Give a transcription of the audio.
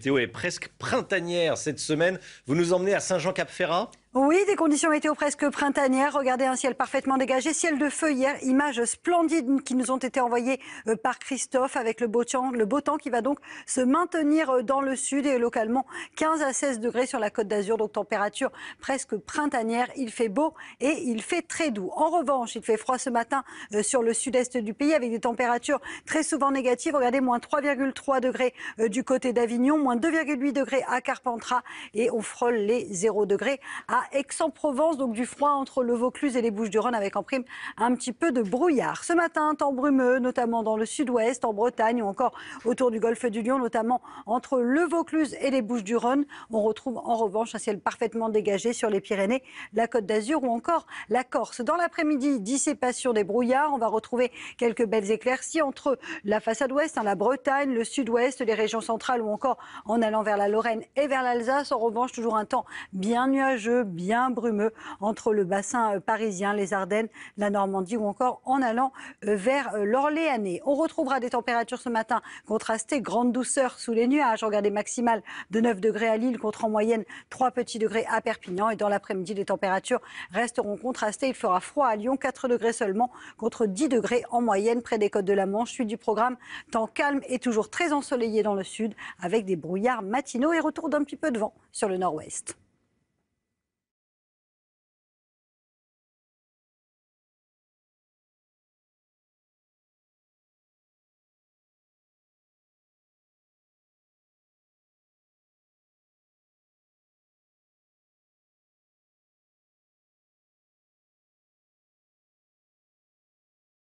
météo est presque printanière cette semaine. Vous nous emmenez à Saint-Jean-Cap-Ferrat oui, des conditions météo presque printanières. Regardez un ciel parfaitement dégagé, ciel de feu hier, images splendides qui nous ont été envoyées euh, par Christophe avec le beau temps, le beau temps qui va donc se maintenir euh, dans le sud et localement 15 à 16 degrés sur la côte d'Azur, donc température presque printanière. Il fait beau et il fait très doux. En revanche, il fait froid ce matin euh, sur le sud-est du pays avec des températures très souvent négatives. Regardez, moins 3,3 degrés du côté d'Avignon, moins 2,8 degrés à Carpentras et on frôle les 0 degrés à Aix-en-Provence, donc du froid entre le Vaucluse et les Bouches-du-Rhône avec en prime un petit peu de brouillard. Ce matin, temps brumeux, notamment dans le sud-ouest, en Bretagne ou encore autour du golfe du Lion, notamment entre le Vaucluse et les Bouches-du-Rhône. On retrouve en revanche un ciel parfaitement dégagé sur les Pyrénées, la Côte d'Azur ou encore la Corse. Dans l'après-midi, dissipation des brouillards. On va retrouver quelques belles éclaircies entre la façade ouest, hein, la Bretagne, le sud-ouest, les régions centrales ou encore en allant vers la Lorraine et vers l'Alsace. En revanche, toujours un temps bien nuageux, bien brumeux entre le bassin euh, parisien, les Ardennes, la Normandie ou encore en allant euh, vers euh, l'Orléanais. On retrouvera des températures ce matin contrastées, grande douceur sous les nuages. Regardez maximale de 9 degrés à Lille contre en moyenne 3 petits degrés à Perpignan. Et dans l'après-midi, les températures resteront contrastées. Il fera froid à Lyon, 4 degrés seulement contre 10 degrés en moyenne près des côtes de la Manche. Suite du programme, temps calme et toujours très ensoleillé dans le sud avec des brouillards matinaux et retour d'un petit peu de vent sur le nord-ouest.